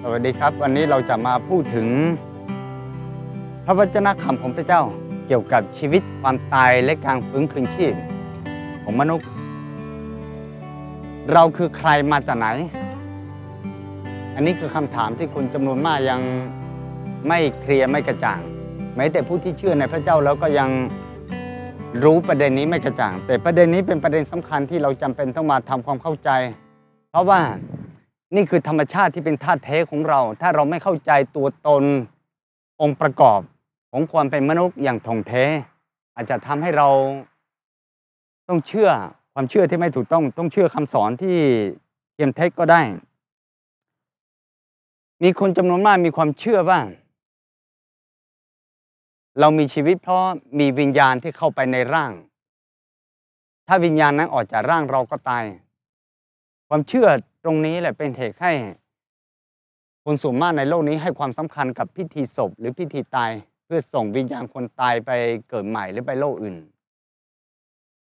สวัสดีครับวันนี้เราจะมาพูดถึง พระวจนะคำของพระเจ้าเกี่ยวกับชีวิตความตายและการฟื้นคืนชีพของมนุษย์ เราคือใครมาจากไหน อันนี้คือคำถามที่คนจำนวนมากยังไม่เคลียร์ไม่กระจ่างแม้แต่ผู้ที่เชื่อในพระเจ้าแล้วก็ยังรู้ประเด็นนี้ไม่กระจ่าง แต่ประเด็นนี้เป็นประเด็นสำคัญที่เราจำเป็นต้องมาทำความเข้าใจ เพราะว่านี่คือธรรมชาติที่เป็นธาตุแท้ของเรา ถ้าเราไม่เข้าใจตัวตนองค์ประกอบของความเป็นมนุษย์อย่างท่องแท้อาจจะทำให้เราต้องเชื่อความเชื่อที่ไม่ถูกต้องต้องเชื่อคำสอนที่เทียมเท็จก็ได้ มีคนจำนวนมากมีความเชื่อว่า เรามีชีวิตเพราะมีวิญญาณที่เข้าไปในร่าง ถ้าวิญญาณนั้นออกจากร่างเราก็ตายความเชื่อตรงนี้แหละเป็นเหตุให้คนส่วนมากในโลกนี้ให้ความสำคัญกับพิธีศพหรือพิธีตายเพื่อส่งวิญญาณคนตายไปเกิดใหม่หรือไปโลกอื่น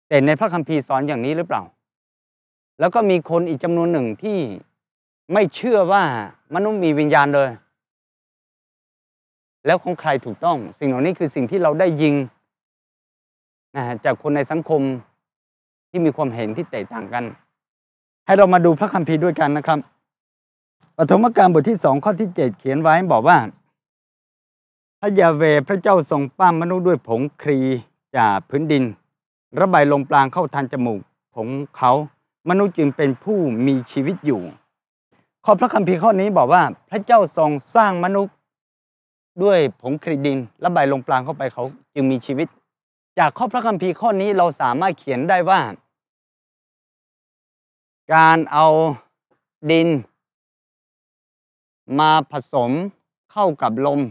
แต่ในพระคัมภีร์สอนอย่างนี้หรือเปล่า แล้วก็มีคนอีกจำนวนหนึ่งที่ไม่เชื่อว่ามนุษย์มีวิญญาณเลย แล้วของใครถูกต้อง สิ่งเหล่านี้คือสิ่งที่เราได้ยิงนะจากคนในสังคมที่มีความเห็นที่แตกต่างกันให้เรามาดูพระคัมภีร์ด้วยกันนะครับ ปฐมกาลบทที่สองข้อที่เจ็ดเขียนไว้บอกว่า พระยาเวพระเจ้าทรงปั้มมนุษย์ด้วยผงครีจากพื้นดิน ระบายลมปรางเข้าทันจมูกของเขามนุษย์จึงเป็นผู้มีชีวิตอยู่ข้อพระคัมภีร์ข้อนี้บอกว่าพระเจ้าทรงสร้างมนุษย์ ด้วยผงครีดิน ระบายลมปรางเข้าไปเขาจึงมีชีวิต จากข้อพระคัมภีร์ข้อนี้เราสามารถเขียนได้ว่าการเอาดิน มาผสมเข้ากับลม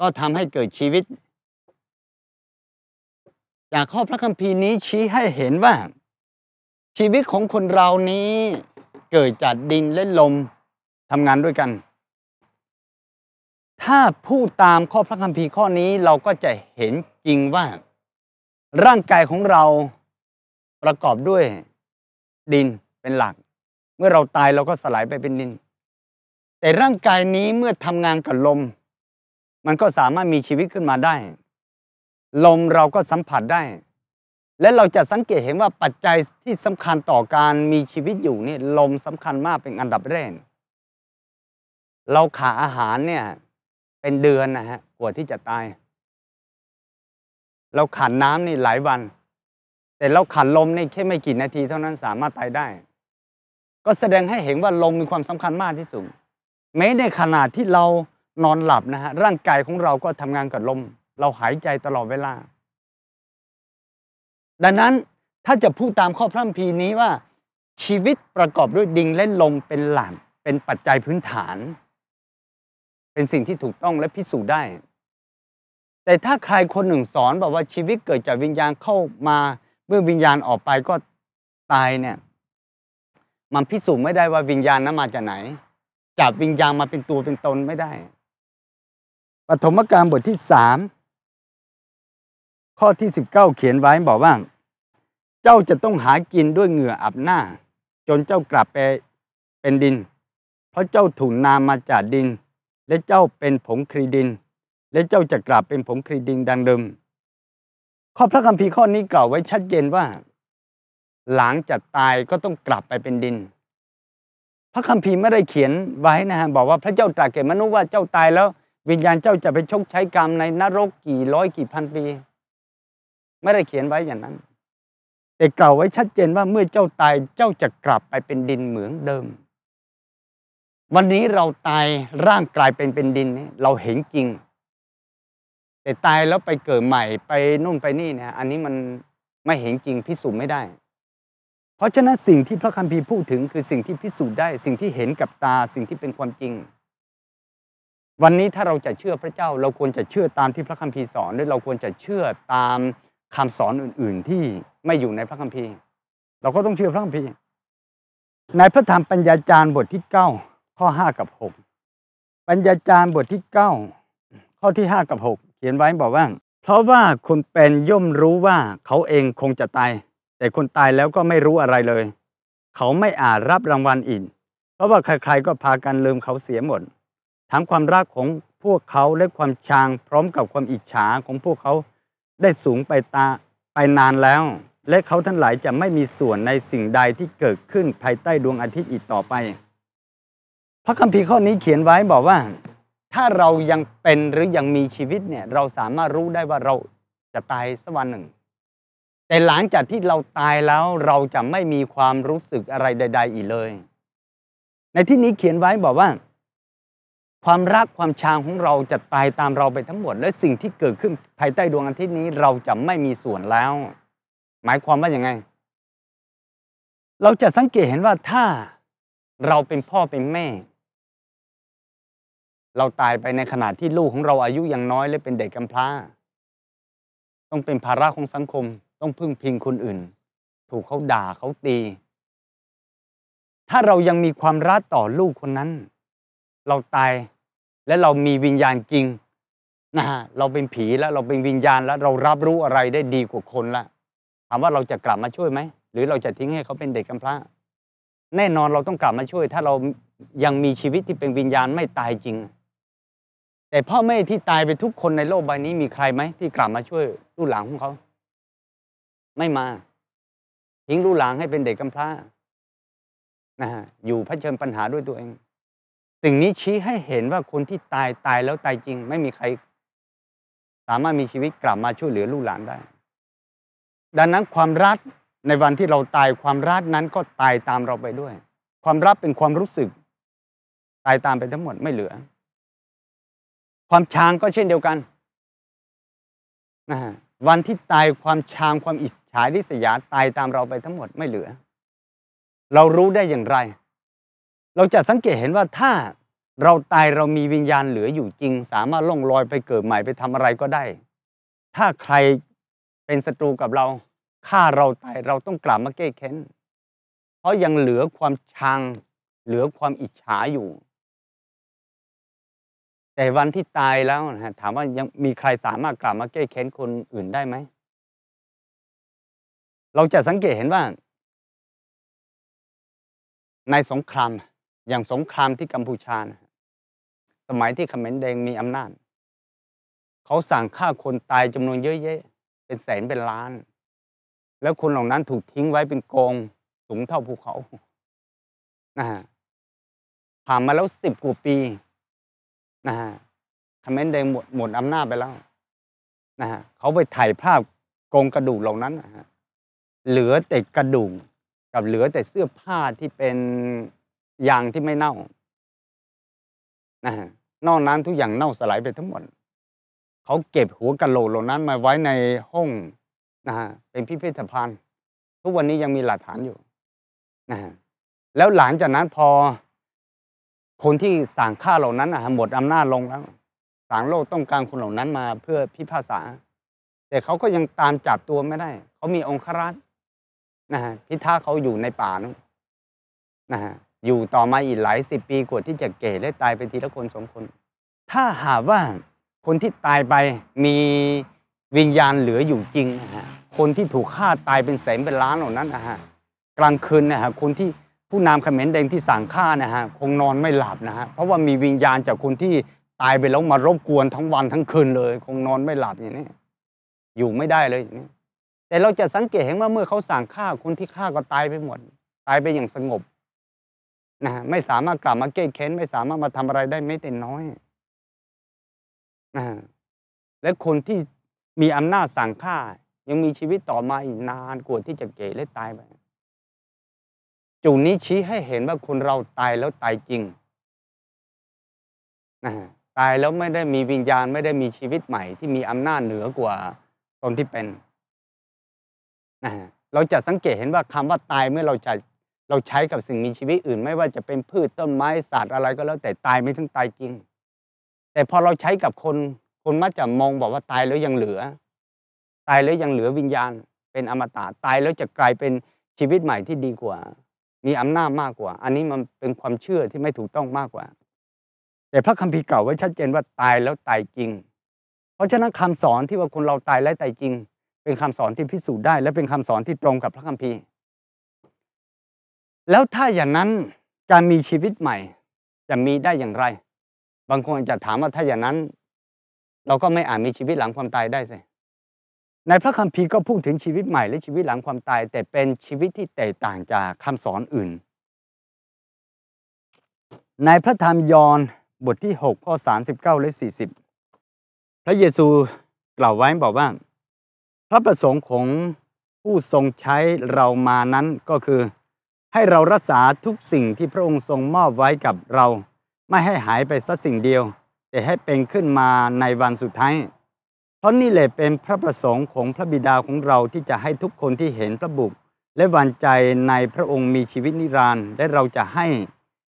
ก็ทำให้เกิดชีวิต จากข้อพระคัมภีร์นี้ชี้ให้เห็นว่าชีวิตของคนเรานี้เกิดจากดินและลมทำงานด้วยกัน ถ้าพูดตามข้อพระคัมภีร์ข้อนี้เราก็จะเห็นจริงว่า ร่างกายของเราประกอบด้วยดินเป็นหลัก เมื่อเราตายเราก็สลายไปเป็นดิน แต่ร่างกายนี้เมื่อทำงานกับลม มันก็สามารถมีชีวิตขึ้นมาได้ ลมเราก็สัมผัสได้ และเราจะสังเกตเห็นว่าปัจจัยที่สำคัญต่อการมีชีวิตอยู่นี่ลมสำคัญมากเป็นอันดับแรกเราขาอาหารเนี่ยเป็นเดือนนะฮะกว่าที่จะตายเราขาดน้ำนี่หลายวันแต่เราขันลมในแค่ไม่กี่นาทีเท่านั้นสามารถไปได้ ก็แสดงให้เห็นว่าลมมีความสำคัญมากที่สุดแม้ในขณะที่เรานอนหลับนะฮะ ร่างกายของเราก็ทำงานกับลม เราหายใจตลอดเวลา ดังนั้นถ้าจะพูดตามข้อพร่ำพีนี้ว่า ชีวิตประกอบด้วยดิงและลมเป็นหลักเป็นปัจจัยพื้นฐาน เป็นสิ่งที่ถูกต้องและพิสูจน์ได้ แต่ถ้าใครคนหนึ่งสอนบอกว่าชีวิตเกิดจากวิญญาณเข้ามาเมื่อวิญญาณออกไปก็ตายเนี่ย มันพิสูจน์ไม่ได้ว่าวิญญาณนั้นมาจากไหนจับวิญญาณมาเป็นตัวเป็นตนไม่ได้ปฐมกาลบทที่สามข้อที่สิบเก้าเขียนไว้บอกว่า เจ้าจะต้องหากินด้วยเหงื่ออับหน้า จนเจ้ากลับไปเป็นดิน เพราะเจ้าถูกนามมาจากดิน และเจ้าเป็นผงครีดิน และเจ้าจะกลับเป็นผงครีดินดังเดิมข้อพระคัมภีร์ข้อนี้กล่าวไว้ชัดเจนว่า หลังจากตายก็ต้องกลับไปเป็นดิน พระคัมภีร์ไม่ได้เขียนไว้นะฮะบอกว่าพระเจ้าตรัสแก่มนุษย์ว่าเจ้าตายแล้ววิญญาณเจ้าจะไปชกใช้กรรมในนรกกี่ร้อยกี่พันปี ไม่ได้เขียนไว้อย่างนั้น แต่กล่าวไว้ชัดเจนว่าเมื่อเจ้าตายเจ้าจะกลับไปเป็นดินเหมือนเดิม วันนี้เราตายร่างกลายเป็นเป็นดินเราเห็นจริงแต่ตายแล้วไปเกิดใหม่ไปนู่นไปนี่เนี่ยอันนี้มันไม่เห็นจริงพิสูจน์ไม่ได้ เพราะฉะนั้นสิ่งที่พระคัมภีร์พูดถึงคือสิ่งที่พิสูจน์ได้ สิ่งที่เห็นกับตาสิ่งที่เป็นความจริง วันนี้ถ้าเราจะเชื่อพระเจ้าเราควรจะเชื่อตามที่พระคัมภีร์สอนหรือเราควรจะเชื่อตามคำสอนอื่น ๆที่ไม่อยู่ในพระคัมภีร์ เราก็ต้องเชื่อพระคัมภีร์ในพระธรรมปัญญาจารย์บทที่ 9 ข้อ5กับ6ปัญญาจารย์บทที่ 9 ข้อที่5กับ6เขียนไว้บอกว่าเพราะว่าคนเป็นย่อมรู้ว่าเขาเองคงจะตาย แต่คนตายแล้วก็ไม่รู้อะไรเลย เขาไม่อาจรับรางวัลอีกเพราะว่าใครๆก็พากันลืมเขาเสียหมด ทั้งความรักของพวกเขาและความชางพร้อมกับความอิจฉาของพวกเขาได้สูงไปตาไปนานแล้ว และเขาทั้งหลายจะไม่มีส่วนในสิ่งใดที่เกิดขึ้นภายใต้ดวงอาทิตย์อีกต่อไป พระคัมภีร์ข้อนี้เขียนไว้บอกว่าถ้าเรายังเป็นหรือยังมีชีวิตเนี่ย เราสามารถรู้ได้ว่าเราจะตายสักวันหนึ่ง แต่หลังจากที่เราตายแล้ว เราจะไม่มีความรู้สึกอะไรใด ๆ อีกเลย ในที่นี้เขียนไว้บอกว่า ความรักความชางของเราจะตายตามเราไปทั้งหมด และสิ่งที่เกิดขึ้นภายใต้ดวงอาทิตย์นี้เราจะไม่มีส่วนแล้ว หมายความว่าอย่างไงเราจะสังเกตเห็นว่าถ้าเราเป็นพ่อเป็นแม่เราตายไปในขณะที่ลูกของเราอายุยังน้อยและเป็นเด็กกำพร้า ต้องเป็นภาระของสังคม ต้องพึ่งพิงคนอื่น ถูกเขาด่าเขาตี ถ้าเรายังมีความรักต่อลูกคนนั้น เราตายและเรามีวิญญาณจริงนะฮะเราเป็นผีแล้วเราเป็นวิญญาณแล้วเรารับรู้อะไรได้ดีกว่าคนละถามว่าเราจะกลับมาช่วยไหม หรือเราจะทิ้งให้เขาเป็นเด็กกำพร้า แน่นอนเราต้องกลับมาช่วย ถ้าเรายังมีชีวิตที่เป็นวิญญาณไม่ตายจริงแต่พ่อแม่ที่ตายไปทุกคนในโลกใบนี้มีใครไหมที่กลับมาช่วย ลูกหลานของเขา ไม่มาทิ้งลูกหลานให้เป็นเด็กกำพร้านะฮะอยู่เผชิญปัญหาด้วยตัวเอง สิ่งนี้ชี้ให้เห็นว่าคนที่ตายตายแล้วตายจริง ไม่มีใคร สามารถมีชีวิตกลับมาช่วยเหลือลูกหลานได้ ดังนั้นความรักในวันที่เราตายความรักนั้นก็ตายตามเราไปด้วย ความรักเป็นความรู้สึก ตายตามไปทั้งหมดไม่เหลือความชางก็เช่นเดียวกันนะวันที่ตายความชางความอิจฉาริษยา ตายตามเราไปทั้งหมดไม่เหลือ เรารู้ได้อย่างไร เราจะสังเกตเห็นว่าถ้าเราตายเรามีวิญญาณเหลืออยู่จริง สามารถล่องลอยไปเกิดใหม่ไปทำอะไรก็ได้ ถ้าใครเป็นศัตรูกับเราฆ่าเราตายเราต้องกลับมาแก้แค้น เพราะยังเหลือความชังเหลือความอิจฉาอยู่แต่วันที่ตายแล้วนะฮะถามว่ายังมีใครสามารถกลับมาแก้แค้นคนอื่นได้ไหมเราจะสังเกตเห็นว่า ในสงครามอย่างสงครามที่กัมพูชานะสมัยที่ขมนแดงมีอำนาจเขาสั่งฆ่าคนตายจำนวนเยอะแยะเป็นแสนเป็นล้าน แล้วคนเหล่านั้นถูกทิ้งไว้เป็นกองสูงเท่าภูเขานะฮะผ่านมาแล้วสิบกว่าปีนะฮะคอมเมนต์ดงหมดหมดอำนาจไปแล้วนะฮะเขาไปถ่ายภาพกองกระดูกเหล่านั้นนะฮะเหลือแต่กระดูก กับเหลือแต่เสื้อผ้าที่เป็นอย่างที่ไม่เน่านะฮะนอกนั้นทุกอย่างเน่าสลายไปทั้งหมด เขาเก็บหัวกะโหลกเหล่านั้นมาไว้ในห้องนะฮะเป็นพิพิธภัณฑ์ ทุกวันนี้ยังมีหลักฐานอยู่นะฮะแล้วหลังจากนั้นพอคนที่สั่งฆ่าเหล่านั้นหมดอำนาจลงแล้ว สางโลกต้องการคนเหล่านั้นมา เพื่อพิพากษา แต่เขาก็ยังตามจับตัวไม่ได้เขามีองครักษ์นะฮะพิท่าเขาอยู่ในป่านนนะฮะอยู่ต่อมาอีกหลายสิบปีกว่าที่จะเก่และตายไปทีละคนสองคนถ้าหากว่าคนที่ตายไปมีวิญญาณเหลืออยู่จริงนะฮะคนที่ถูกฆ่าตายเป็นแสนเป็นล้านเหล่านั้นนะฮะ กลางคืนนะฮะคนที่ผู้นำเขมรแดงที่สั่งฆ่านะฮะ คงนอนไม่หลับนะฮะเพราะว่ามีวิญญาณจากคนที่ตายไปแล้วมารบกวนทั้งวันทั้งคืนเลย คงนอนไม่หลับอย่างนี้อยู่ไม่ได้เลยอย่างนี้แต่เราจะสังเกตเห็นว่าเมื่อเขาสั่งฆ่าคนที่ฆ่าก็ตายไปหมด ตายไปอย่างสงบ นะไม่สามารถกลับมาเก้เค้นไม่สามารถมาทำอะไรได้ไม่แต่น้อยนะและคนที่มีอำนาจสั่งฆ่า ยังมีชีวิตต่อมาอีกนานกว่าที่จะเก่และตายไปจุดนี้ชี้ให้เห็นว่าคนเราตายแล้วตายจริงนะตายแล้วไม่ได้มีวิญญาณไม่ได้มีชีวิตใหม่ที่มีอำนาจเหนือกว่าตนที่เป็นนะเราจะสังเกตเห็นว่าคำว่าตายเมื่อเราจะเราใช้กับสิ่งมีชีวิตอื่น ไม่ว่าจะเป็นพืชต้นไม้สัตว์อะไรก็แล้วแต่ตายไม่ถึงตายจริง แต่พอเราใช้กับคนคนมักจะมองบอกว่าตายแล้วยังเหลือ ตายแล้วยังเหลือวิญญาณเป็นอมตะตายแล้วจะกลายเป็นชีวิตใหม่ที่ดีกว่ามีอำนาจมากกว่า อันนี้มันเป็นความเชื่อที่ไม่ถูกต้องมากกว่า แต่พระคัมภีร์เก่าไว้ชัดเจนว่าตายแล้วตายจริง เพราะฉะนั้นคำสอนที่ว่าคนเราตายแล้วตายจริง เป็นคำสอนที่พิสูจน์ได้ และเป็นคำสอนที่ตรงกับพระคัมภีร์ แล้วถ้าอย่างนั้น การมีชีวิตใหม่จะมีได้อย่างไร บางคนจะถามว่าถ้าอย่างนั้น เราก็ไม่อาจมีชีวิตหลังความตายได้สิในพระคัมภีร์ก็พูดถึงชีวิตใหม่และชีวิตหลังความตาย แต่เป็นชีวิตที่แตกต่างจากคำสอนอื่น ในพระธรรมยอห์นบทที่6ข้อ39และ 40 พระเยซูกล่าวไว้บอกว่า พระประสงค์ของผู้ทรงใช้เรามานั้นก็คือให้เรารักษาทุกสิ่งที่พระองค์ทรงมอบไว้กับเรา ไม่ให้หายไปสักสิ่งเดียว แต่ให้เป็นขึ้นมาในวันสุดท้ายเพราะนี่แหละเป็นพระประสงค์ของพระบิดาของเราที่จะให้ทุกคนที่เห็นพระบุตรและหว่นใจในพระองค์มีชีวิตนิรันดร์และเราจะให้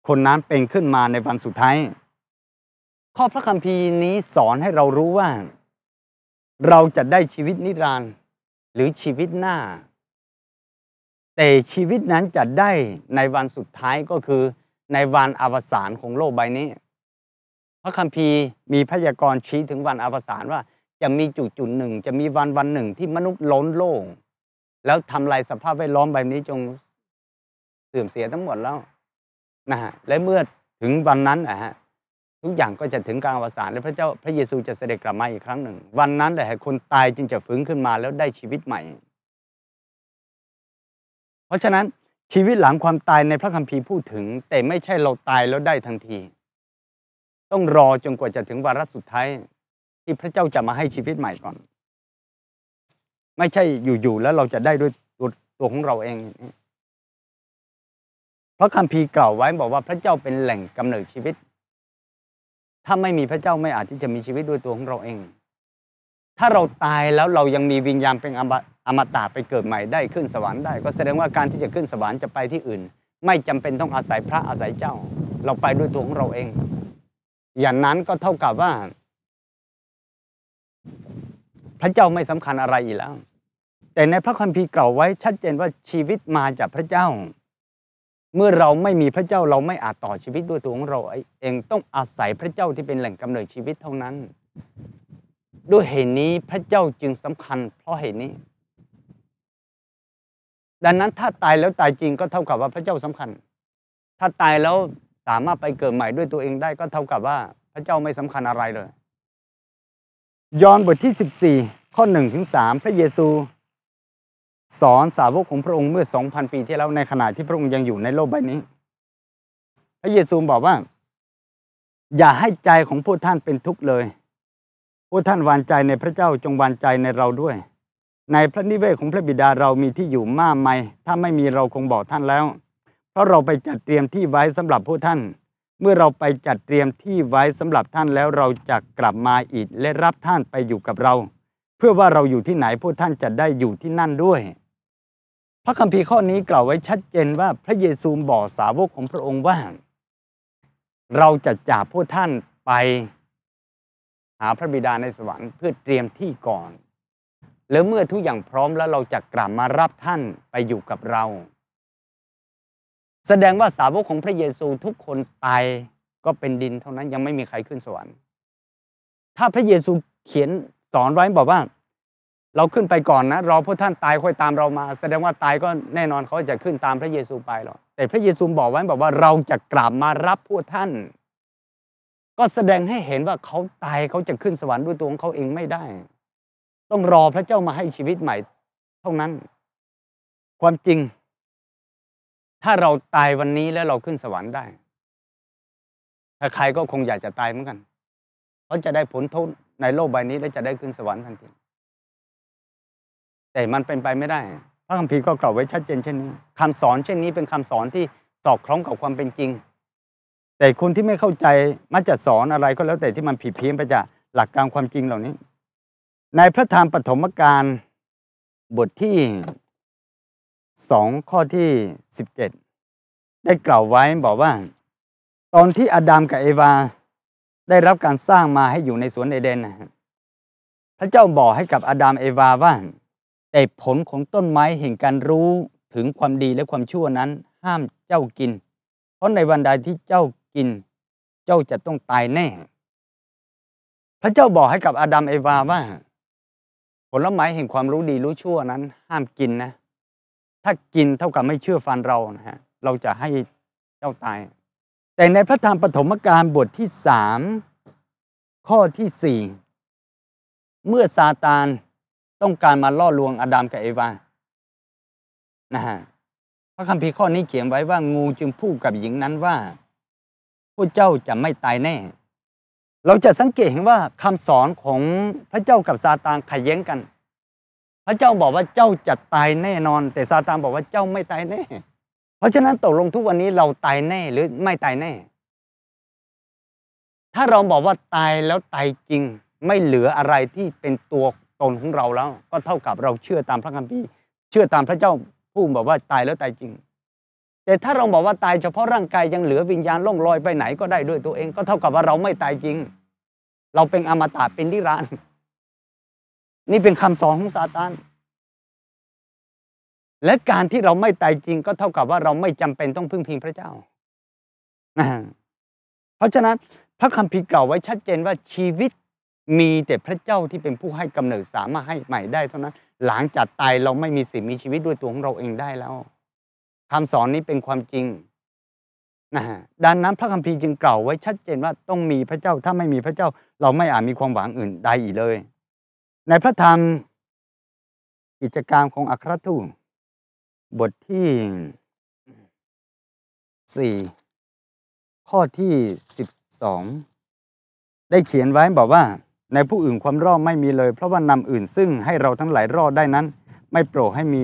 คนนั้นเป็นขึ้นมาในวันสุดท้ายข้อพระคัมภีร์นี้สอนให้เรารู้ว่า เราจะได้ชีวิตนิรันดร์หรือชีวิตหน้า แต่ชีวิตนั้นจะได้ในวันสุดท้ายก็คือในวันอวสานของโลกใบนี้ พระคัมภีร์มีพยากรณ์ชี้ถึงวันอวสานว่าจะมีจุดจุดหนึ่งจะมีวันวันหนึ่งที่มนุษย์ล้นโลกแล้วทำลายสภาพแวดล้อมแบบนี้จงเสื่อมเสียทั้งหมดแล้วนะฮะ และเมื่อถึงวันนั้นนะฮะ ทุกอย่างก็จะถึงกลางอวสานและพระเจ้าพระเยซูจะเสด็จกลับมาอีกครั้งหนึ่ง วันนั้นแหละคนตายจึงจะฟื้นขึ้นมาแล้วได้ชีวิตใหม่ เพราะฉะนั้นชีวิตหลังความตายในพระคัมภีร์พูดถึง แต่ไม่ใช่เราตายแล้วได้ทันที ต้องรอจนกว่าจะถึงวาระสุดท้ายที่พระเจ้าจะมาให้ชีวิตใหม่ก่อน ไม่ใช่อยู่ ๆแล้วเราจะได้ด้วยตัวตวของเราเอง เพราะคำพีกล่าวไว้บอกว่าพระเจ้าเป็นแหล่งกำเนิดชีวิต ถ้าไม่มีพระเจ้าไม่อาจที่จะมีชีวิตด้วยตัวของเราเอง ถ้าเราตายแล้วเรายังมีวิญญาณเป็นอมตะไปเกิดใหม่ได้ขึ้นสวรรค์ได้ ก็แสดงว่าการที่จะขึ้นสวรรค์จะไปที่อื่น ไม่จำเป็นต้องอาศัยพระอาศัยเจ้า เราไปด้วยตัวของเราเอง อย่างนั้นก็เท่ากับว่าพระเจ้าไม่สำคัญอะไรอีกแล้ว แต่ในพระคัมภีร์กล่าวไว้ชัดเจนว่าชีวิตมาจากพระเจ้า เมื่อเราไม่มีพระเจ้าเราไม่อาจต่อชีวิตด้วยตัวของเราเองต้องอาศัยพระเจ้าที่เป็นแหล่งกำเนิดชีวิตเท่านั้น ด้วยเหตุนี้พระเจ้าจึงสำคัญ เพราะเหตุนี้ ดังนั้นถ้าตายแล้วตายจริงก็เท่ากับว่าพระเจ้าสำคัญ ถ้าตายแล้วสามารถไปเกิดใหม่ด้วยตัวเองได้ก็เท่ากับว่า พระเจ้าไม่สำคัญอะไรเลยยอห์นบทที่14 ข้อ1ถึง3พระเยซูสอนสาวกของพระองค์เมื่อ2,000ปีที่แล้ว ในขณะที่พระองค์ยังอยู่ในโลกใบนี้ พระเยซูบอกว่า อย่าให้ใจของพวกท่านเป็นทุกข์เลยพวกท่านวางใจในพระเจ้าจงวางใจในเราด้วย ในพระนิเวศของพระบิดาเรามีที่อยู่มากมาย ถ้าไม่มีเราคงบอกท่านแล้ว เพราะเราไปจัดเตรียมที่ไว้สำหรับพวกท่านเมื่อเราไปจัดเตรียมที่ไว้สำหรับท่านแล้วเราจะกลับมาอีกและรับท่านไปอยู่กับเรา เพื่อว่าเราอยู่ที่ไหนพวกท่านจะได้อยู่ที่นั่นด้วย พระคัมภีร์ข้อนี้กล่าวไว้ชัดเจนว่าพระเยซูบอกสาวกของพระองค์ว่า เราจะจากพวกท่านไป หาพระบิดาในสวรรค์เพื่อเตรียมที่ก่อน แล้วเมื่อทุกอย่างพร้อมแล้วเราจะกลับมารับท่านไปอยู่กับเราแสดงว่าสาวกของพระเยซูทุกคนตายก็เป็นดินเท่านั้นยังไม่มีใครขึ้นสวรรค์ถ้าพระเยซูเขียนสอนไว้บอกว่า เราขึ้นไปก่อนนะ รอพวกท่านตายค่อยตามเรามา แสดงว่าตายก็แน่นอนเขาจะขึ้นตามพระเยซูไปหรอกแต่พระเยซูบอกไว้บอกว่าเราจะกลับมารับพวกท่าน ก็แสดงให้เห็นว่าเขาตายเขาจะขึ้นสวรรค์ด้วยตัวของเขาเองไม่ได้ ต้องรอพระเจ้ามาให้ชีวิตใหม่ เท่านั้นความจริงถ้าเราตายวันนี้แล้วเราขึ้นสวรรค์ได้ ใครก็คงอยากจะตายเหมือนกันเขาจะได้ผลโทษในโลกใบนี้และจะได้ขึ้นสวรรค์ทันทีแต่มันเป็นไปไม่ได้ พระคัมภีร์ก็กล่าวไว้ชัดเจน เช่นนี้คำสอนเช่นนี้เป็นคำสอนที่สอดคล้องกับความเป็นจริง แต่คนที่ไม่เข้าใจมักจะสอนอะไรก็แล้วแต่ที่มันผิดเพี้ยนไปจากหลักการความจริงเหล่านี้ ในพระธรรมปฐมกาลบทที่2 ข้อที่ 17 ได้กล่าวไว้บอกว่า ตอนที่อาดัมกับเอวา ได้รับการสร้างมาให้อยู่ในสวนเอเดนพระเจ้าบอกให้กับอาดัมเอวาว่าแต่ผลของต้นไม้แห่งการรู้ถึงความดีและความชั่วนั้น ห้ามเจ้ากิน เพราะในวันใดที่เจ้ากิน เจ้าจะต้องตายแน่ พระเจ้าบอกให้กับอาดัมเอวาว่า ผลไม้แห่งความรู้ดีรู้ชั่วนั้นห้ามกินนะถ้ากินเท่ากับไม่เชื่อฟันเรานะฮะเราจะให้เจ้าตาย แต่ในพระธรรมปฐมกาลบทที่สามข้อที่สี่เมื่อซาตานต้องการมาล่อลวงอาดามกับเอวานะฮะพระคัมภีร์ข้อนี้เขียนไว้ว่างูจึงพูดกับหญิงนั้นว่าพู้เจ้าจะไม่ตายแน่ เราจะสังเกตเห็นว่าคำสอนของพระเจ้ากับซาตานขัดแย้งกันพระเจ้าบอกว่าเจ้าจะตายแน่นอน แต่ซาตานบอกว่าเจ้าไม่ตายแน่ เพราะฉะนั้นตกลงทุกวันนี้เราตายแน่หรือไม่ตายแน่ ถ้าเราบอกว่าตายแล้วตายจริงไม่เหลืออะไรที่เป็นตัวตนของเราแล้ว ก็เท่ากับเราเชื่อตามพระคัมภีร์เชื่อตามพระเจ้าผู้บอกว่าตายแล้วตายจริง แต่ถ้าเราบอกว่าตายเฉพาะร่างกายยังเหลือวิญญาณล่องลอยไปไหนก็ได้ด้วย ตัวเองก็เท่ากับว่าเราไม่ตายจริง เราเป็นอมตะเป็นนิรันดร์นี่เป็นคำสอนของซาตาน และการที่เราไม่ตายจริงก็เท่ากับว่าเราไม่จำเป็นต้องพึ่งพิงพระเจ้า เพราะฉะนั้นพระคัมภีร์กล่าวไว้ชัดเจนว่าชีวิตมีแต่พระเจ้าที่เป็นผู้ให้กำเนิดสามารถให้ใหม่ได้ เท่านั้น หลังจากตายเราไม่มีสิ่งมีชีวิตด้วยตัวของเราเองได้แล้ว คำสอนนี้เป็นความจริงนะฮะดังนั้นพระคัมภีร์จึงกล่าวไว้ชัดเจนว่าต้องมีพระเจ้า ถ้าไม่มีพระเจ้าเราไม่อาจมีความหวังอื่นใดอีกเลยในพระธรรมกิจกรรมของ อัครทูตบทที่ 4 ข้อที่ 12 ได้เขียนไว้บอกว่า ในผู้อื่นความรอดไม่มีเลย เพราะว่านำอื่นซึ่งให้เราทั้งหลายรอดได้นั้น ไม่โปรให้มี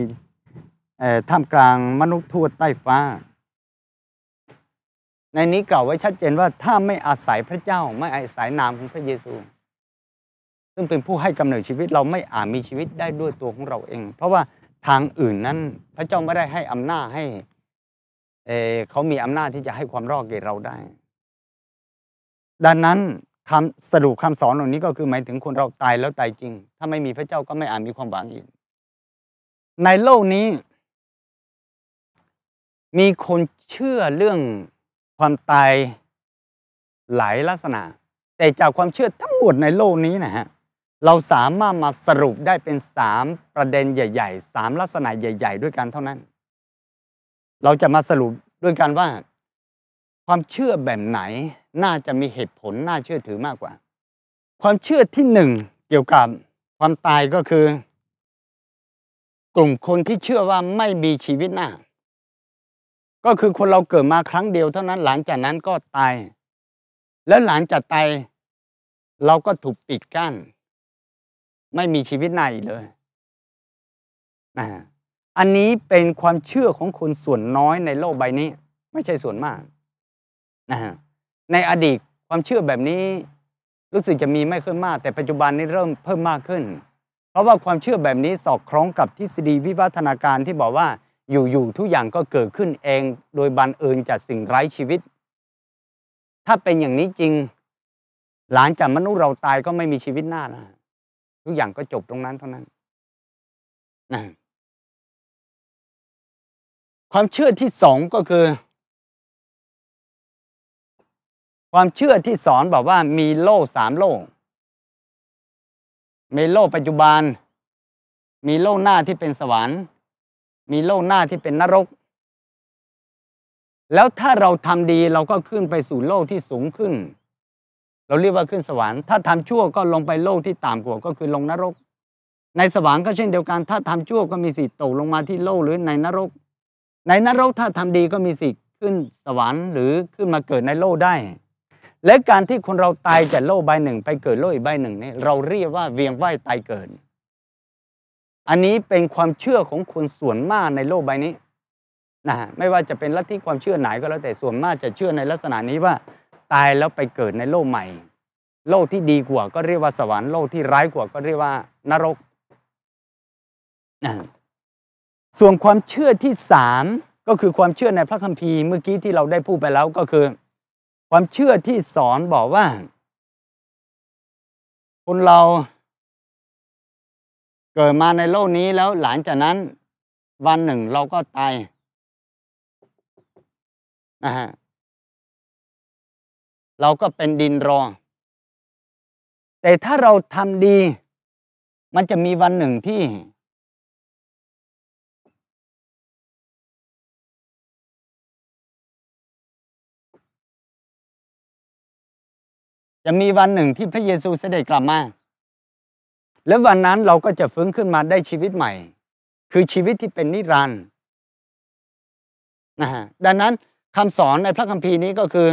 ท่ามกลางมนุษย์ทั่วใต้ฟ้า ในนี้กล่าวไว้ชัดเจนว่าถ้าไม่อาศัยพระเจ้าไม่อาศัยนามของพระเยซูซึ่งเป็นผู้ให้กำเนิดชีวิต เราไม่อาจมีชีวิตได้ด้วยตัวของเราเอง เพราะว่าทางอื่นนั้น พระเจ้าไม่ได้ให้อำนาจให้เเขามีอำนาจที่จะให้ความรอดแก่เราได้ ดังนั้นคำสรุปคำสอนเหล่านี้ก็คือ หมายถึงคนเราตายแล้วตายจริง ถ้าไม่มีพระเจ้าก็ไม่อาจมีความหวังอีกในโลกนี้ มีคนเชื่อเรื่องความตายหลายลักษณะ แต่จากความเชื่อทั้งหมดในโลกนี้นะฮะเราสามารถมาสรุปได้เป็น 3 ประเด็นใหญ่ๆ3ลักษณะใหญ่ ๆ ด้วยกันเท่านั้น เราจะมาสรุปด้วยกันว่า ความเชื่อแบบไหนน่าจะมีเหตุผลน่าเชื่อถือมากกว่า ความเชื่อที่หนึ่งเกี่ยวกับความตายก็คือ กลุ่มคนที่เชื่อว่าไม่มีชีวิตหน้าก็คือคนเราเกิดมาครั้งเดียวเท่านั้นหลังจากนั้นก็ตาย แล้วหลังจากตายเราก็ถูกปิดกั้นไม่มีชีวิตในเลยนะอันนี้เป็นความเชื่อของคนส่วนน้อยในโลกใบนี้ ไม่ใช่ส่วนมากนะในอดีตความเชื่อแบบนี้รู้สึกจะมีไม่ค่อยมากแต่ปัจจุบันนี้เริ่มเพิ่มมากขึ้น เพราะว่าความเชื่อแบบนี้สอดคล้องกับทฤษฎีวิวัฒนาการที่บอกว่าอยู่ๆทุกอย่างก็เกิดขึ้นเองโดยบังเอิญจากสิ่งไร้ชีวิต ถ้าเป็นอย่างนี้จริงหลานจากมนุษย์เราตายก็ไม่มีชีวิตหน้านะทุกอย่างก็จบตรงนั้นเท่านั้นนะความเชื่อที่สองก็คือ ความเชื่อที่สอนบอกว่า มีโลกสามโลก มีโลกปัจจุบัน มีโลกหน้าที่เป็นสวรรค์ มีโลกหน้าที่เป็นนรก แล้วถ้าเราทำดีเราก็ขึ้นไปสู่โลกที่สูงขึ้นเราเรียกว่าขึ้นสวรรค์ ถ้าทำชั่วก็ลงไปโลกที่ต่ำกว่าก็คือลงนรก ในสวรรค์ก็เช่นเดียวกัน ถ้าทำชั่วก็มีสิทธิ์ตกลงมาที่โลกหรือในนรก ในนรกถ้าทำดีก็มีสิทธิ์ขึ้นสวรรค์ หรือขึ้นมาเกิดในโลกได้ และการที่คนเราตายจากโลกใบหนึ่ง ไปเกิดโลกอีกใบหนึ่งนี่เราเรียกว่าเวียงว่ายตายเกิด อันนี้เป็นความเชื่อของคนส่วนมากในโลกใบนี้นะไม่ว่าจะเป็นลัทธิความเชื่อไหนก็แล้วแต่ส่วนมากจะเชื่อในลักษณะนี้ว่าตายแล้วไปเกิดในโลกใหม่ โลกที่ดีกว่าก็เรียกว่าสวรรค์โลกที่ร้ายกว่าก็เรียกว่า นรก ส่วนความเชื่อที่สามก็คือความเชื่อในพระคัมภีร์เมื่อกี้ที่เราได้พูดไปแล้วก็คือ ความเชื่อที่สอนบอกว่าคนเรา เกิดมาในโลกนี้แล้วหลังจากนั้นวันหนึ่งเราก็ตาย นะฮะเราก็เป็นดินรองแต่ถ้าเราทำดี มันจะมีวันหนึ่งที่ จะมีวันหนึ่งที่พระเยซูเสด็จกลับมา และวันนั้นเราก็จะฟื้นขึ้นมาได้ชีวิตใหม่ คือชีวิตที่เป็นนิรันดร์นะฮะดังนั้นคำสอนในพระคัมภีร์นี้ก็คือ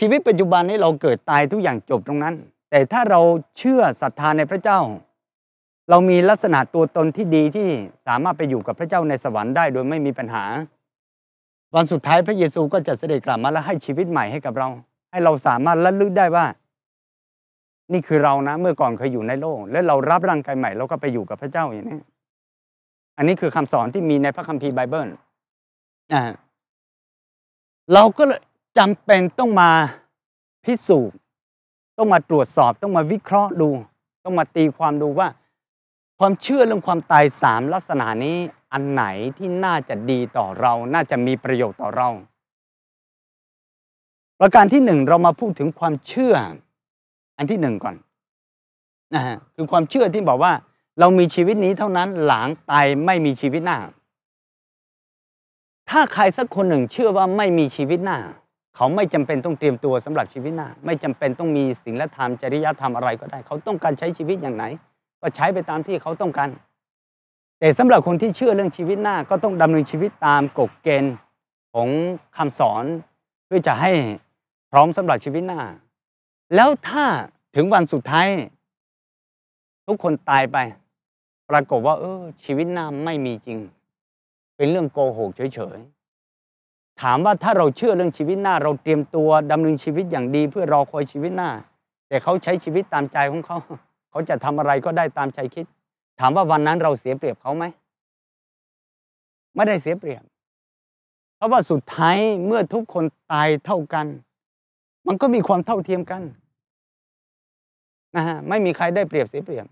ชีวิตปัจจุบันนี้เราเกิดตายทุกอย่างจบตรงนั้น แต่ถ้าเราเชื่อศรัทธาในพระเจ้า เรามีลักษณะตัวตนที่ดีที่สามารถไปอยู่กับพระเจ้าในสวรรค์ได้โดยไม่มีปัญหา วันสุดท้ายพระเยซูก็จะเสด็จกลับมาและให้ชีวิตใหม่ให้กับเรา ให้เราสามารถระลึกได้ว่า นี่คือเรานะ เมื่อก่อนเคยอยู่ในโลก และเรารับร่างกายใหม่เราก็ไปอยู่กับพระเจ้าอย่างนี้อันนี้คือคำสอนที่มีในพระคัมภีร์ไบเบิลเราก็เจำเป็นต้องมาพิสูจน์ต้องมาตรวจสอบ ต้องมาวิเคราะห์ดู ต้องมาตีความดูว่า ความเชื่อเรื่องความตายสามลักษณะนี้อันไหนที่น่าจะดีต่อเรา น่าจะมีประโยชน์ต่อเรา ประการที่หนึ่งเรามาพูดถึงความเชื่อ อันที่หนึ่งก่อนนะฮะคือความเชื่อที่บอกว่า เรามีชีวิตนี้เท่านั้นหลังตายไม่มีชีวิตหน้า ถ้าใครสักคนหนึ่งเชื่อว่าไม่มีชีวิตหน้าเขาไม่จำเป็นต้องเตรียมตัวสำหรับชีวิตหน้าไม่จำเป็นต้องมีศีลธรรมจริยธรรมอะไรก็ได้ เขาต้องการใช้ชีวิตอย่างไหน ก็ใช้ไปตามที่เขาต้องการแต่สำหรับคนที่เชื่อเรื่องชีวิตหน้าก็ต้องดำเนินชีวิตตามกฎเกณฑ์ของคำสอน เพื่อจะให้พร้อมสำหรับชีวิตหน้า แล้วถ้าถึงวันสุดท้าย ทุกคนตายไป ปรากฏว่า เออชีวิตหน้าไม่มีจริง เป็นเรื่องโกหกเฉยๆถามว่าถ้าเราเชื่อเรื่องชีวิตหน้า เราเตรียมตัวดำเนินชีวิตอย่างดีเพื่อรอคอยชีวิตหน้า แต่เขาใช้ชีวิตตามใจของเขา เขาจะทำอะไรก็ได้ตามใจคิด ถามว่าวันนั้นเราเสียเปรียบเขาไหมไม่ได้เสียเปรียบเพราะว่าสุดท้ายเมื่อทุกคนตายเท่ากัน มันก็มีความเท่าเทียมกันนะฮะไม่มีใครได้เปรียบเสียเปรียบ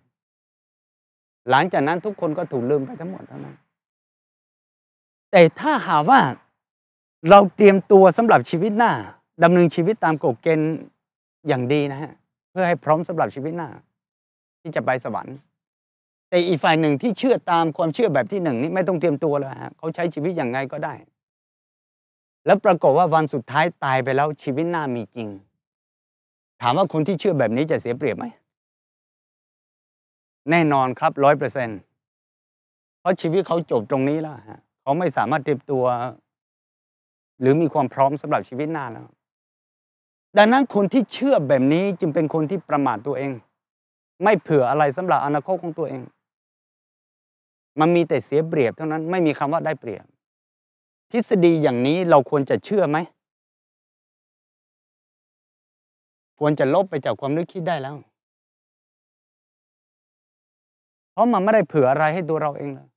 หลังจากนั้นทุกคนก็ถูกลืมไปทั้งหมดเท่านั้นแต่ถ้าหาว่าเราเตรียมตัวสำหรับชีวิตหน้า ดำเนินชีวิตตามกฎเกณฑ์อย่างดีนะฮะ เพื่อให้พร้อมสำหรับชีวิตหน้า ที่จะไปสวรรค์ แต่อีกฝ่ายหนึ่งที่เชื่อตามความเชื่อแบบที่หนึ่งนี่ไม่ต้องเตรียมตัวเลยฮะเขาใช้ชีวิตอย่างไงก็ได้ แล้วปรากฏว่าวันสุดท้ายตายไปแล้วชีวิตหน้ามีจริง ถามว่าคนที่เชื่อแบบนี้จะเสียเปรียบไหมแน่นอนครับร้อยเปอร์เซ็นเพราะชีวิตเขาจบตรงนี้แล้วฮะเขาไม่สามารถเตรียมตัวหรือ มีความพร้อมสำหรับชีวิตหน้าแล้วดังนั้นคนที่เชื่อแบบนี้จึงเป็นคนที่ประมาทตัวเอง ไม่เผื่ออะไรสำหรับอนาคตของตัวเอง มันมีแต่เสียเปรียบเท่านั้นไม่มีคำว่าได้เปรียบ ทฤษฎีอย่างนี้เราควรจะเชื่อไหมควรจะลบไปจากความนึกคิดได้แล้ว เพราะมันไม่ได้เผื่ออะไรให้ตัวเราเองเลย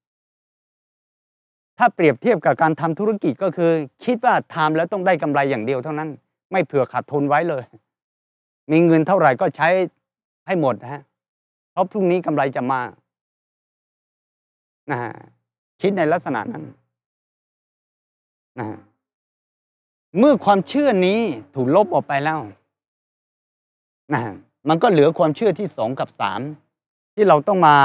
ถ้าเปรียบเทียบกับการทำธุรกิจก็คือ คิดว่าทำแล้วต้องได้กำไรอย่างเดียวเท่านั้น ไม่เผื่อขาดทุนไว้เลย มีเงินเท่าไหร่ก็ใช้ให้หมดฮะเพราะพรุ่งนี้กำไรจะมานะฮะคิดในลักษณะนั้นนะฮะเมื่อความเชื่อนี้ถูกลบออกไปแล้วนะมันก็เหลือความเชื่อที่สองกับสามที่เราต้องมา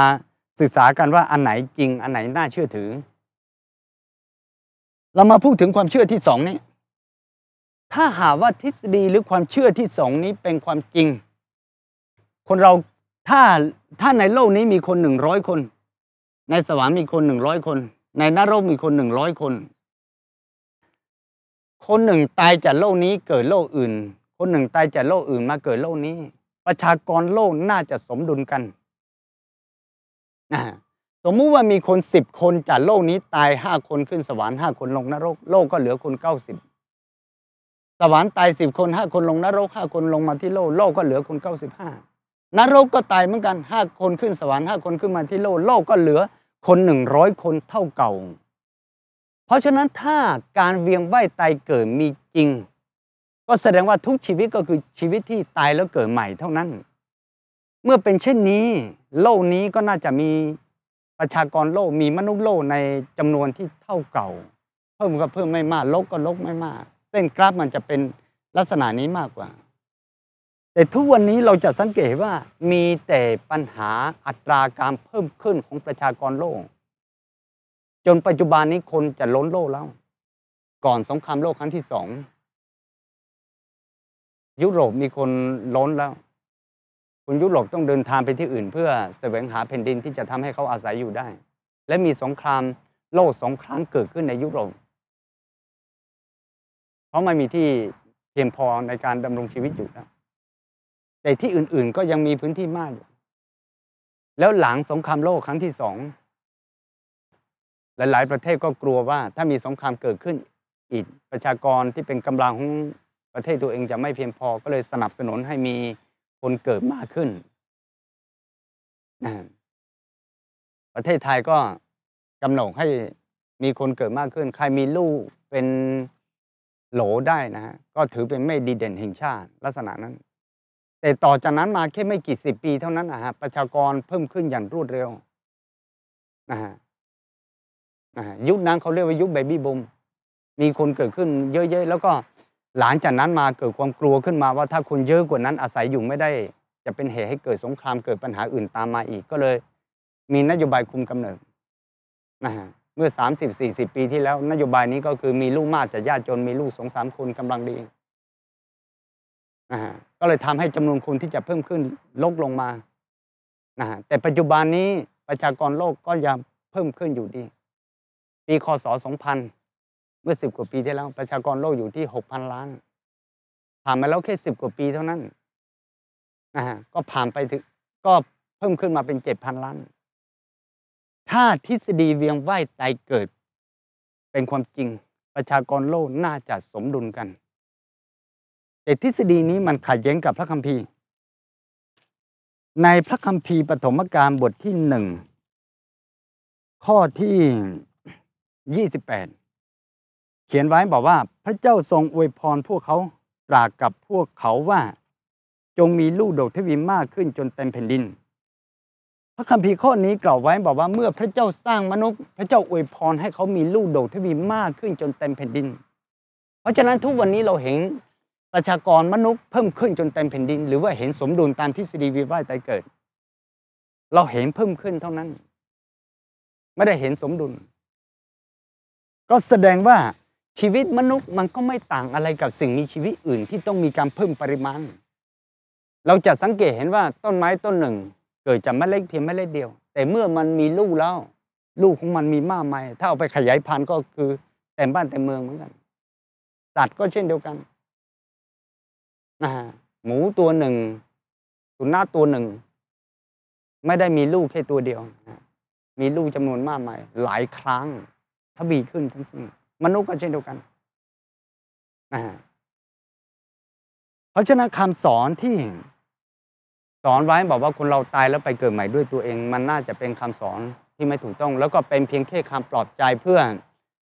ศึกษากันว่าอันไหนจริงอันไหนน่าเชื่อถือเรามาพูดถึงความเชื่อที่สองนี้ ถ้าหาว่าทฤษฎีหรือความเชื่อที่สองนี้เป็นความจริง คนเราถ้าถ้าในโลกนี้มีคนหนึ่งร้อยคน ในสวรรค์มีคนหนึ่งร้อยคน ในนรกมีคนหนึ่งร้อยคน คนหนึ่งตายจากโลกนี้เกิดโลกอื่น คนหนึ่งตายจากโลกอื่นมาเกิดโลกนี้ ประชากรโลกน่าจะสมดุลกันนะสมมุติว่ามีคน 10 คน จากโลกนี้ตาย 5 คนขึ้นสวรรค์5คนลงนรกโลกก็เหลือคน90สวรรค์ตาย10คน5 คนลงนรก5คนลงมาที่โลกโลกก็เหลือคน95นรกก็ตายเหมือนกัน5คนขึ้นสวรรค์5คนขึ้นมาที่โลก โลกก็เหลือคน100คนเท่าเก่า เพราะฉะนั้นถ้าการเวียงว่ายตายเกิดมีจริง ก็แสดงว่าทุกชีวิตก็คือชีวิตที่ตายแล้วเกิดใหม่เท่านั้น เมื่อเป็นเช่นนี้ โลกนี้ก็น่าจะมีประชากรโลกมีมนุษย์โลกในจำนวนที่เท่าเก่า เพิ่มก็เพิ่มไม่มากลบก็ลบไม่มาก เส้นกราฟมันจะเป็นลักษณะนี้มากกว่า แต่ทุกวันนี้เราจะสังเกตว่ามีแต่ปัญหาอัตราการเพิ่มขึ้นของประชากรโลก จนปัจจุบันนี้คนจะล้นโลกแล้ว ก่อนสงครามโลกครั้งที่สอง ยุโรปมีคนล้นแล้วคุณยุโรปต้องเดินทางไปที่อื่น เพื่อแสวงหาแผ่นดินที่จะทำให้เขาอาศัยอยู่ได้ และมีสงครามโลกสองครั้งเกิดขึ้นในยุโรปเพราะไม่มีที่เพียงพอในการดำรงชีวิตอยู่แล้วแต่ที่อื่นๆก็ยังมีพื้นที่มากอยู่แล้วหลังสงครามโลกครั้งที่สอง หลายๆประเทศก็กลัวว่าถ้ามีสงครามเกิดขึ้น อีกประชากรที่เป็นกำลังของประเทศตัวเองจะไม่เพียงพอก็เลยสนับสนุนให้มีคนเกิดมากขึ้น ประเทศไทยก็กำหนดให้มีคนเกิดมากขึ้น ใครมีลูกเป็นโหลได้นะฮะก็ถือเป็นไม่ดีเด่นแห่งชาติ ลักษณะนั้น แต่ต่อจากนั้นมาแค่ไม่กี่สิบปีเท่านั้นนะฮะ ประชากรเพิ่มขึ้นอย่างรวดเร็วนะฮะยุคนั้นเขาเรียกว่ายุคเบบี้บุมมีคนเกิดขึ้นเยอะๆแล้วก็หลังจากนั้นมาเกิดความกลัวขึ้นมาว่าถ้าคนเยอะกว่านั้นอาศัยอยู่ไม่ได้ จะเป็นเหตุให้เกิดสงครามเกิดปัญหาอื่นตามมาอีกก็เลยมีนโยบายคุมกำเนิดนะฮะเมื่อ30-40ปีที่แล้ว นโยบายนี้ก็คือมีลูกมากจะยากจน มีลูกสองสามคนกำลังดีนะฮะก็เลยทำให้จำนวนคนที่จะเพิ่มขึ้นลดลงมานะฮะแต่ปัจจุบันนี้ประชากรโลกก็ยังเพิ่มขึ้นอยู่ดี ปีคศ2000เมื่อสิบกว่าปีที่แล้วประชากรโลกอยู่ที่หกพันล้าน ผ่านมาแล้วแค่สิบกว่าปีเท่านั้นนะฮะก็ผ่านไปถึง ก็เพิ่มขึ้นมาเป็นเจ็ดพันล้าน ถ้าทฤษฎีเวียงว่ายตายเกิด เป็นความจริงประชากรโลกน่าจะสมดุลกันแต่ทฤษฎีนี้มันขัดแย้งกับพระคัมภีร์ ในพระคัมภีร์ปฐมกาลบทที่หนึ่งข้อที่ยี่สิบแปดเขียนไว้บอกว่า พระเจ้าทรงอวยพรพวกเขาตรากับพวกเขาว่าจงมีลูกดกทวีมากขึ้นจนเต็มแผ่นดิน พระคัมภีร์ข้อนี้กล่าวไว้บอกว่าเมื่อพระเจ้าสร้างมนุษย์ พระเจ้าอวยพรให้เขามีลูกดกทวีมากขึ้นจนเต็มแผ่นดิน เพราะฉะนั้นทุกวันนี้เราเห็นประชากรมนุษย์เพิ่มขึ้นจนเต็มแผ่นดิน หรือว่าเห็นสมดุลตามทฤษฎีวิวัฒน์ใจเกิด เราเห็นเพิ่มขึ้นเท่านั้น ไม่ได้เห็นสมดุล ก็แสดงว่าชีวิตมนุษย์มันก็ไม่ต่างอะไรกับสิ่งมีชีวิตอื่นที่ต้องมีการเพิ่มปริมาณ เราจะสังเกตเห็นว่าต้นไม้ต้นหนึ่ง เกิดจากเมล็ดเพียงเมล็ดเดียว แต่เมื่อมันมีลูกแล้วลูกของมันมีมากมายถ้าเอาไปขยายพันธุ์ก็คือเต็มบ้านเต็มเมืองเหมือนกันสัตว์ ก็เช่นเดียวกันนะฮะหมูตัวหนึ่งสุนัขตัวหนึ่ง ไม่ได้มีลูกแค่ตัวเดียว มีลูกจำนวนมากมายหลายครั้งทวีขึ้นทั้งสิ้นมนุษย์ก็เช่นเดียวกันนะฮะเพราะฉะนั้นคำสอนที่ สอนไว้บอกว่าคนเราตายแล้วไปเกิดใหม่ด้วยตัวเอง มันน่าจะเป็นคำสอนที่ไม่ถูกต้อง แล้วก็เป็นเพียงแค่คำปลอบใจเพื่อ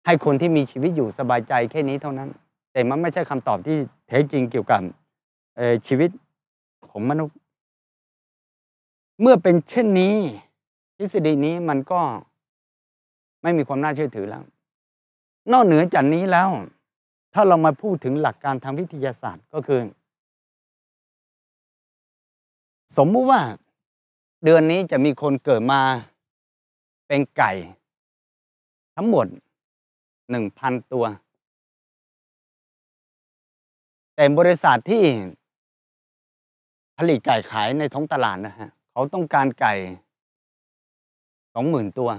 ให้คนที่มีชีวิตอยู่สบายใจแค่นี้เท่านั้น แต่มันไม่ใช่คำตอบที่แท้จริงเกี่ยวกับชีวิตของมนุษย์ เมื่อเป็นเช่นนี้ ทฤษฎีนี้มันก็ไม่มีความน่าเชื่อถือแล้วนอกเหนือจากนี้แล้ว ถ้าเรามาพูดถึงหลักการทางวิทยาศาสตร์ก็คือ สมมุติว่าเดือนนี้จะมีคนเกิดมาเป็นไก่ ทั้งหมดหนึ่งพันตัว แต่บริษัทที่ผลิตไก่ขายในท้องตลาดนะฮะเขาต้องการไก่สองหมื่นตัว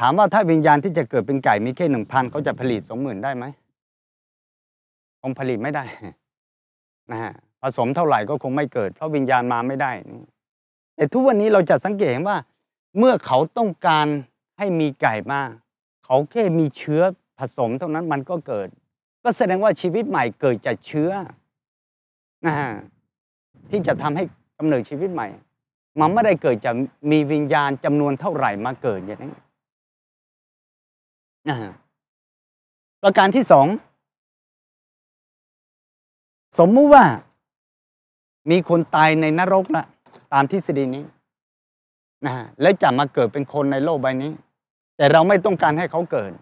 ถามว่าถ้าวิญญาณที่จะเกิดเป็นไก่มีแค่หนึ่งพันเขาจะผลิตสองหมื่นได้ไหมคงผลิตไม่ได้นะฮะผสมเท่าไหร่ก็คงไม่เกิด เพราะวิญญาณมาไม่ได้แต่ทุกวันนี้เราจะสังเกตเห็นว่าเมื่อเขาต้องการให้มีไก่มาเขาแค่มีเชื้อผสมเท่านั้นมันก็เกิด ก็แสดงว่าชีวิตใหม่เกิดจากเชื้อนะฮะที่จะทำให้กำเนิดชีวิตใหม่ มันไม่ได้เกิดจากมีวิญญาณจำนวนเท่าไหร่มาเกิดอย่างนี้ประการที่สองสมมุติว่ามีคนตายในนรกละตามทฤษฎีนี้นะแล้วจะมาเกิดเป็นคนในโลกใบนี้ แต่เราไม่ต้องการให้เขาเกิด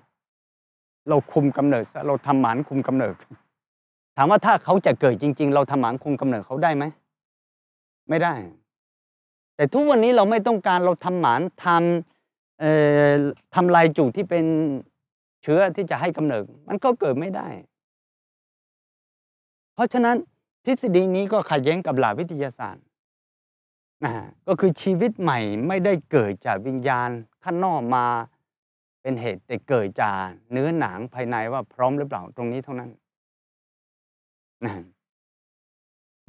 เราคุมกำเนิดเราทำหมันคุมกำเนิด ถามว่าถ้าเขาจะเกิดจริงๆ เราทำหมันคุมกำเนิดเขาได้ไหมไม่ได้ แต่ทุกวันนี้เราไม่ต้องการเราทำหมันทำเออ่ทำลายจุดที่เป็นเชื้อที่จะให้กำเนิดมันก็เกิดไม่ได้ เพราะฉะนั้นทฤษฎีนี้ก็ขัดแย้งกับหลักวิทยาศาสตร์นะก็คือชีวิตใหม่ไม่ได้เกิดจากวิญญาณข้างนอกมา เป็นเหตุแต่เกิดจากเนื้อหนังภายในว่าพร้อมหรือเปล่าตรงนี้เท่านั้นนะ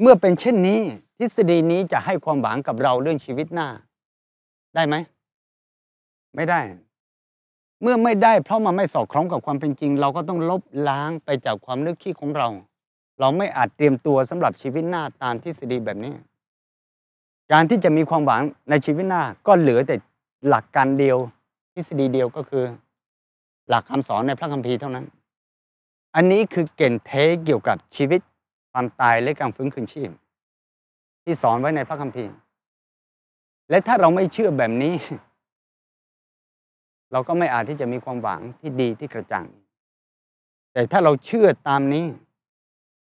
เมื่อเป็นเช่นนี้ ทฤษฎีนี้จะให้ความหวังกับเราเรื่องชีวิตหน้า ได้ไหม ไม่ได้เมื่อไม่ได้เพราะมันไม่สอดคล้องกับความเป็นจริง เราก็ต้องลบล้างไปจากความนึกคิดของเรา เราไม่อาจเตรียมตัวสำหรับชีวิตหน้าตามทฤษฎีแบบนี้ การที่จะมีความหวังในชีวิตหน้าก็เหลือแต่หลักการเดียวทฤษฎีเดียวก็คือหลักคำสอนในพระคัมภีร์เท่านั้น อันนี้คือเก่นเทเกี่ยวกับชีวิตความตายและการฟื้นคืนชีพ ที่สอนไว้ในพระคัมภีร์ และถ้าเราไม่เชื่อแบบนี้เราก็ไม่อาจที่จะมีความหวังที่ดีที่กระจ่าง แต่ถ้าเราเชื่อตามนี้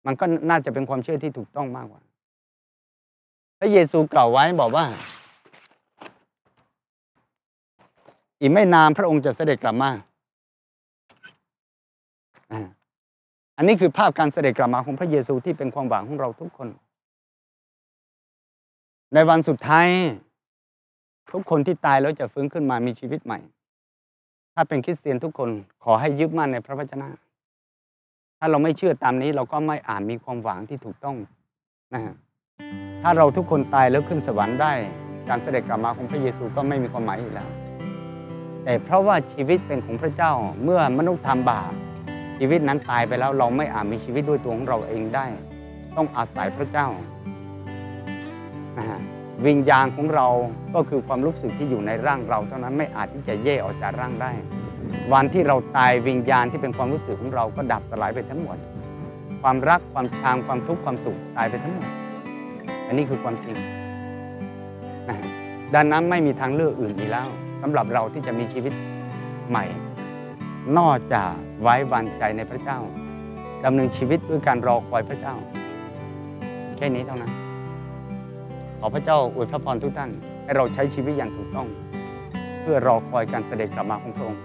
มันก็น่าจะเป็นความเชื่อที่ถูกต้องมากกว่า พระเยซูกล่าวไว้บอกว่า อีกไม่นานพระองค์จะเสด็จกลับมาอันนี้คือภาพการเสด็จกลับมาของพระเยซูที่เป็นความหวังของเราทุกคน ในวันสุดท้าย ทุกคนที่ตายแล้วจะฟื้นขึ้นมา มีชีวิตใหม่ถ้าเป็นคริสเตียนทุกคนขอให้ยึดมั่นในพระวจนะ ถ้าเราไม่เชื่อตามนี้เราก็ไม่อ่านมีความหวังที่ถูกต้องนะฮะถ้าเราทุกคนตายแล้วขึ้นสวรรค์ได้การเสด็จกลับมาของพระเยซูก็ไม่มีความหมายอีกแล้วแต่เพราะว่าชีวิตเป็นของพระเจ้าเมื่อมนุษย์ทำบาปชีวิตนั้นตายไปแล้วเราไม่อาจมีชีวิตด้วยตัวของเราเองได้ ต้องอาศัยพระเจ้านะฮะวิญญาณของเราก็คือความรู้สึกที่อยู่ในร่างเราเท่านั้นไม่อาจที่จะแยกออกจากร่างได้ วันที่เราตายวิญญาณที่เป็นความรู้สึกของเราก็ดับสลายไปทั้งหมด ความรักความชางความทุกข์ความสุขตายไปทั้งหมด อันนี้คือความจริงนะดังนั้นไม่มีทางเลือกอื่นอีกแล้วสำหรับเราที่จะมีชีวิตใหม่ นอกจากไว้วางใจในพระเจ้าดำเนินชีวิตด้วยการรอคอยพระเจ้าแค่นี้เท่านั้นขอพระเจ้าอวยพระพรทุกท่าน ให้เราใช้ชีวิตอย่างถูกต้อง เพื่อรอคอยการเสด็จกลับมาของพระองค์